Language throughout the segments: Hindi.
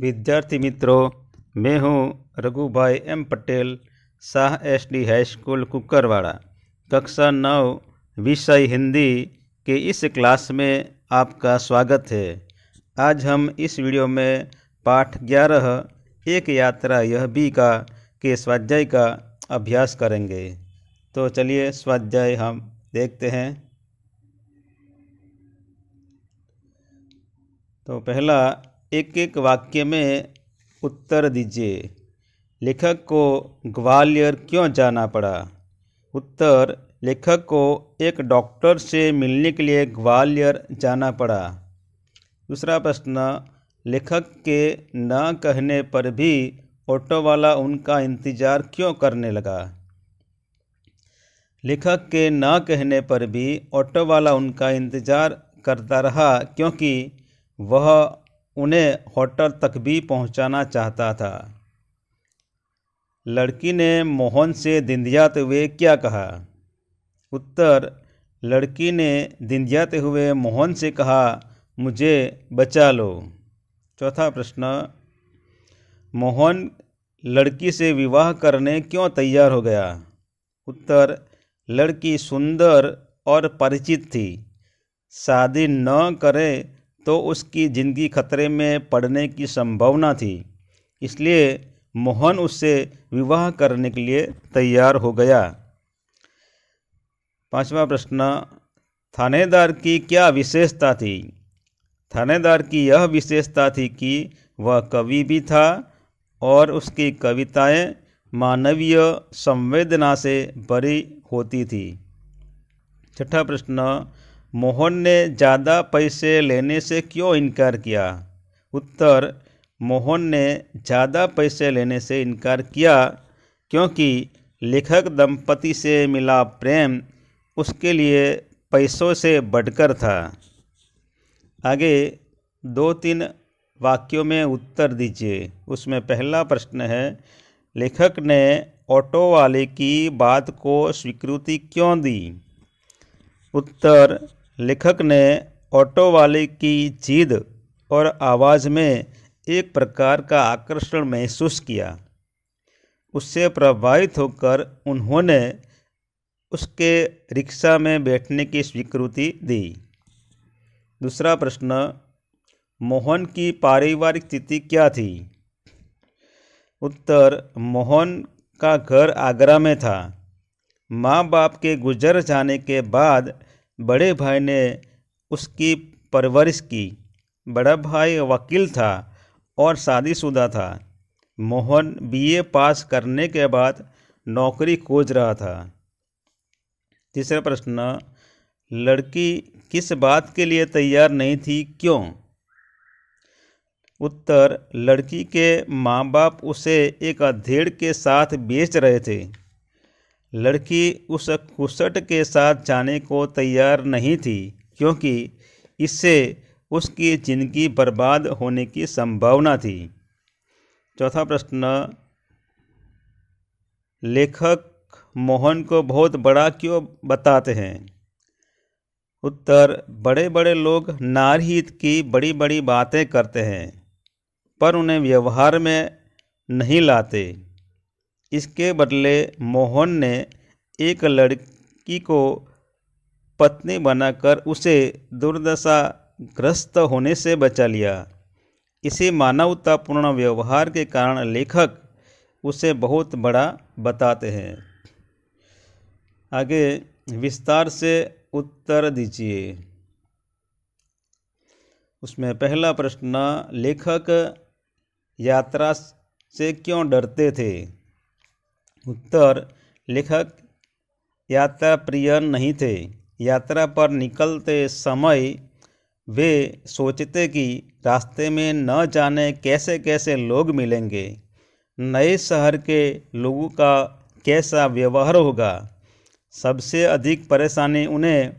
विद्यार्थी मित्रों मैं हूँ Raghubhai M Patel Shah S D high school Kukarwada कक्षा नौ विषय हिंदी के इस क्लास में आपका स्वागत है आज हम इस वीडियो में पाठ ग्यारह एक यात्रा यह भी का के स्वाध्याय का अभ्यास करेंगे तो चलिए स्वाध्याय हम देखते हैं तो पहला एक एक वाक्य में उत्तर दीजिए लेखक को ग्वालियर क्यों जाना पड़ा उत्तर लेखक को एक डॉक्टर से मिलने के लिए ग्वालियर जाना पड़ा दूसरा प्रश्न लेखक के न कहने पर भी ऑटो वाला उनका इंतज़ार क्यों करने लगा लेखक के न कहने पर भी ऑटो वाला उनका इंतज़ार करता रहा क्योंकि वह उन्हें होटल तक भी पहुंचाना चाहता था लड़की ने मोहन से दिंदियाते हुए क्या कहा उत्तर लड़की ने दिंदियाते हुए मोहन से कहा मुझे बचा लो चौथा प्रश्न मोहन लड़की से विवाह करने क्यों तैयार हो गया उत्तर लड़की सुंदर और परिचित थी शादी न करें तो उसकी ज़िंदगी खतरे में पड़ने की संभावना थी इसलिए मोहन उससे विवाह करने के लिए तैयार हो गया पांचवा प्रश्न थानेदार की क्या विशेषता थी थानेदार की यह विशेषता थी कि वह कवि भी था और उसकी कविताएं मानवीय संवेदना से भरी होती थी छठा प्रश्न मोहन ने ज़्यादा पैसे लेने से क्यों इनकार किया उत्तर मोहन ने ज़्यादा पैसे लेने से इनकार किया क्योंकि लेखक दंपति से मिला प्रेम उसके लिए पैसों से बढ़कर था आगे दो तीन वाक्यों में उत्तर दीजिए उसमें पहला प्रश्न है लेखक ने ऑटो वाले की बात को स्वीकृति क्यों दी उत्तर लेखक ने ऑटो वाले की जिद और आवाज़ में एक प्रकार का आकर्षण महसूस किया उससे प्रभावित होकर उन्होंने उसके रिक्शा में बैठने की स्वीकृति दी दूसरा प्रश्न मोहन की पारिवारिक स्थिति क्या थी उत्तर मोहन का घर आगरा में था माँ बाप के गुजर जाने के बाद बड़े भाई ने उसकी परवरिश की बड़ा भाई वकील था और शादीशुदा था मोहन बीए पास करने के बाद नौकरी खोज रहा था तीसरा प्रश्न लड़की किस बात के लिए तैयार नहीं थी क्यों उत्तर लड़की के माँ बाप उसे एक अधेड़ के साथ बेच रहे थे लड़की उस कुसट के साथ जाने को तैयार नहीं थी क्योंकि इससे उसकी जिंदगी बर्बाद होने की संभावना थी चौथा प्रश्न लेखक मोहन को बहुत बड़ा क्यों बताते हैं उत्तर बड़े बड़े लोग नारहित की बड़ी बड़ी बातें करते हैं पर उन्हें व्यवहार में नहीं लाते इसके बदले मोहन ने एक लड़की को पत्नी बनाकर उसे दुर्दशाग्रस्त होने से बचा लिया इसी मानवतापूर्ण व्यवहार के कारण लेखक उसे बहुत बड़ा बताते हैं आगे विस्तार से उत्तर दीजिए उसमें पहला प्रश्न लेखक यात्रा से क्यों डरते थे उत्तर लेखक यात्रा प्रिय नहीं थे यात्रा पर निकलते समय वे सोचते कि रास्ते में न जाने कैसे कैसे लोग मिलेंगे नए शहर के लोगों का कैसा व्यवहार होगा सबसे अधिक परेशानी उन्हें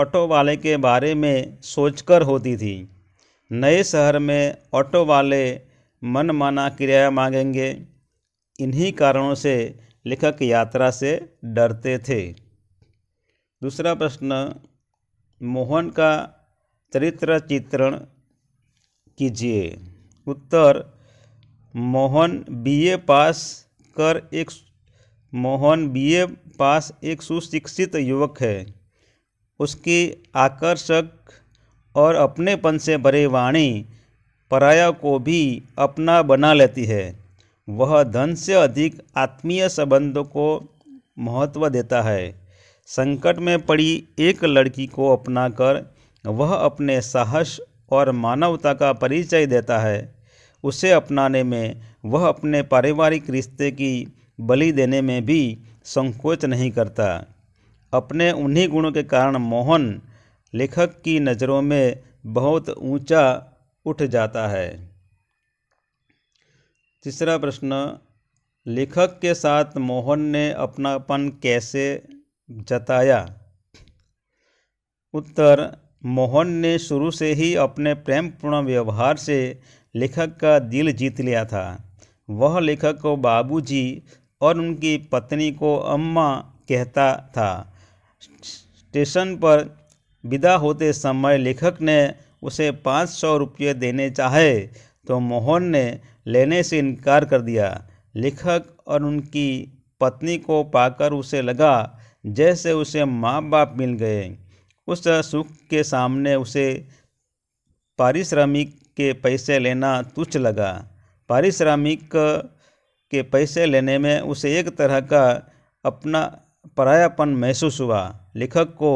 ऑटो वाले के बारे में सोचकर होती थी नए शहर में ऑटो वाले मनमाना किराया मांगेंगे इन्हीं कारणों से लेखक यात्रा से डरते थे दूसरा प्रश्न मोहन का चरित्र चित्रण कीजिए उत्तर मोहन बीए पास कर एक मोहन बीए पास एक सुशिक्षित युवक है उसकी आकर्षक और अपनेपन से भरे वाणी पराया को भी अपना बना लेती है वह धन से अधिक आत्मीय संबंधों को महत्व देता है संकट में पड़ी एक लड़की को अपनाकर वह अपने साहस और मानवता का परिचय देता है उसे अपनाने में वह अपने पारिवारिक रिश्ते की बलि देने में भी संकोच नहीं करता अपने उन्हीं गुणों के कारण मोहन लेखक की नज़रों में बहुत ऊंचा उठ जाता है तीसरा प्रश्न लेखक के साथ मोहन ने अपनापन कैसे जताया उत्तर मोहन ने शुरू से ही अपने प्रेमपूर्ण व्यवहार से लेखक का दिल जीत लिया था वह लेखक को बाबूजी और उनकी पत्नी को अम्मा कहता था स्टेशन पर विदा होते समय लेखक ने उसे पाँच सौ रुपये देने चाहे तो मोहन ने लेने से इनकार कर दिया लेखक और उनकी पत्नी को पाकर उसे लगा जैसे उसे माँ बाप मिल गए उस सुख के सामने उसे पारिश्रमिक के पैसे लेना तुच्छ लगा पारिश्रमिक के पैसे लेने में उसे एक तरह का अपना परायापन महसूस हुआ लेखक को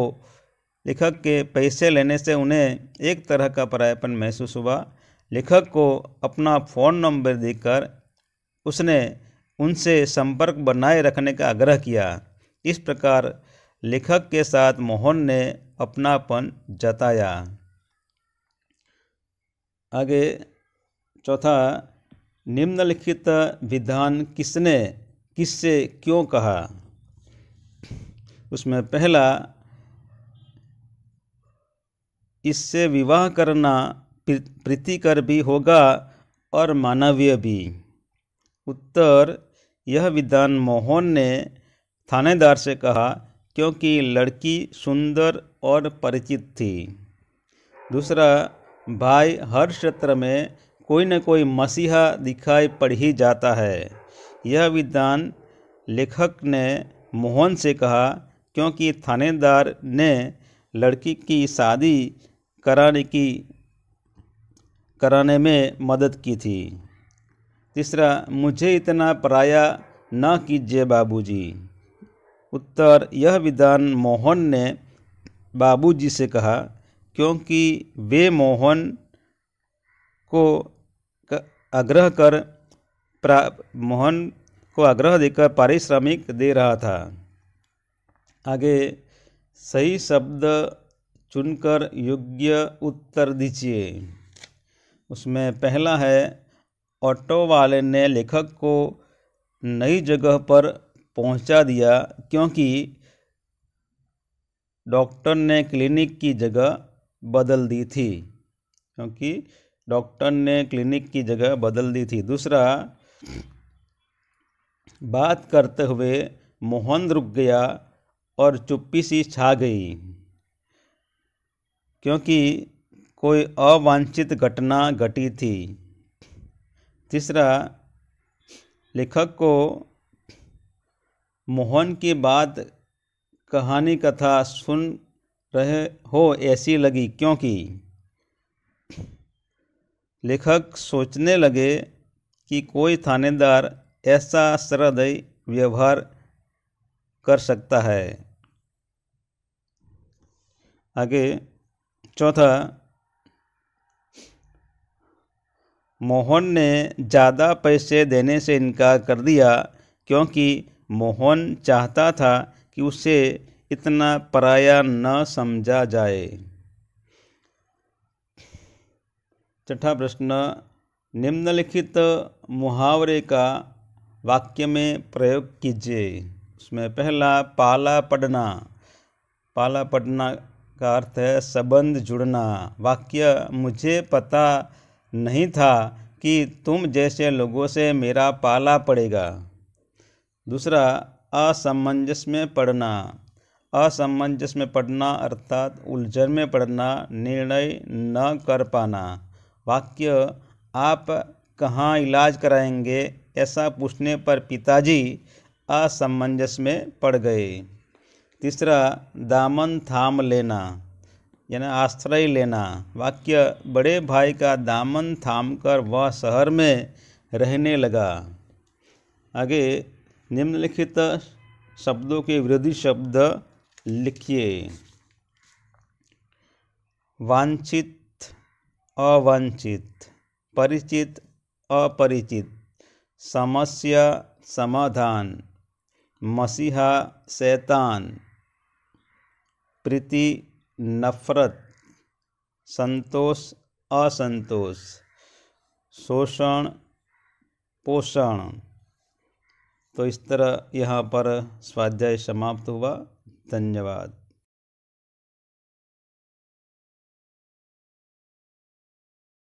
लेखक के पैसे लेने से उन्हें एक तरह का परायापन महसूस हुआ लेखक को अपना फ़ोन नंबर देकर उसने उनसे संपर्क बनाए रखने का आग्रह किया इस प्रकार लेखक के साथ मोहन ने अपनापन जताया आगे चौथा निम्नलिखित विधान किसने किससे क्यों कहा उसमें पहला इससे विवाह करना प्रीतिकर भी होगा और मानवीय भी उत्तर यह विधान मोहन ने थानेदार से कहा क्योंकि लड़की सुंदर और परिचित थी दूसरा भाई हर क्षेत्र में कोई न कोई मसीहा दिखाई पड़ ही जाता है यह विधान लेखक ने मोहन से कहा क्योंकि थानेदार ने लड़की की शादी कराने की कराने में मदद की थी तीसरा मुझे इतना पराया न कीजिए बाबूजी। उत्तर यह विधान मोहन ने बाबूजी से कहा क्योंकि वे मोहन को आग्रह कर मोहन को आग्रह देकर पारिश्रमिक दे रहा था आगे सही शब्द चुनकर योग्य उत्तर दीजिए उसमें पहला है ऑटो वाले ने लेखक को नई जगह पर पहुंचा दिया क्योंकि डॉक्टर ने क्लिनिक की जगह बदल दी थी क्योंकि डॉक्टर ने क्लिनिक की जगह बदल दी थी दूसरा बात करते हुए मोहन रुक गया और चुप्पी सी छा गई क्योंकि कोई अवांछित घटना घटी थी तीसरा लेखक को मोहन की बात कहानी कथा सुन रहे हो ऐसी लगी क्योंकि लेखक सोचने लगे कि कोई थानेदार ऐसा श्रदय व्यवहार कर सकता है आगे चौथा मोहन ने ज़्यादा पैसे देने से इनकार कर दिया क्योंकि मोहन चाहता था कि उसे इतना पराया न समझा जाए छठा प्रश्न निम्नलिखित मुहावरे का वाक्य में प्रयोग कीजिए उसमें पहला पाला पढ़ना पाला पढ़ना का अर्थ है संबंध जुड़ना वाक्य मुझे पता नहीं था कि तुम जैसे लोगों से मेरा पाला पड़ेगा दूसरा असमंजस में पढ़ना असमंजस में पढ़ना अर्थात उलझन में पड़ना निर्णय न कर पाना वाक्य आप कहाँ इलाज कराएंगे ऐसा पूछने पर पिताजी असमंजस में पड़ गए तीसरा दामन थाम लेना यानी आश्रय लेना वाक्य बड़े भाई का दामन थामकर वह शहर में रहने लगा आगे निम्नलिखित शब्दों के विरोधी शब्द लिखिए वांछित अवांछित परिचित अपरिचित समस्या समाधान मसीहा शैतान प्रीति नफ़रत संतोष असंतोष शोषण पोषण तो इस तरह यहाँ पर स्वाध्याय समाप्त हुआ धन्यवाद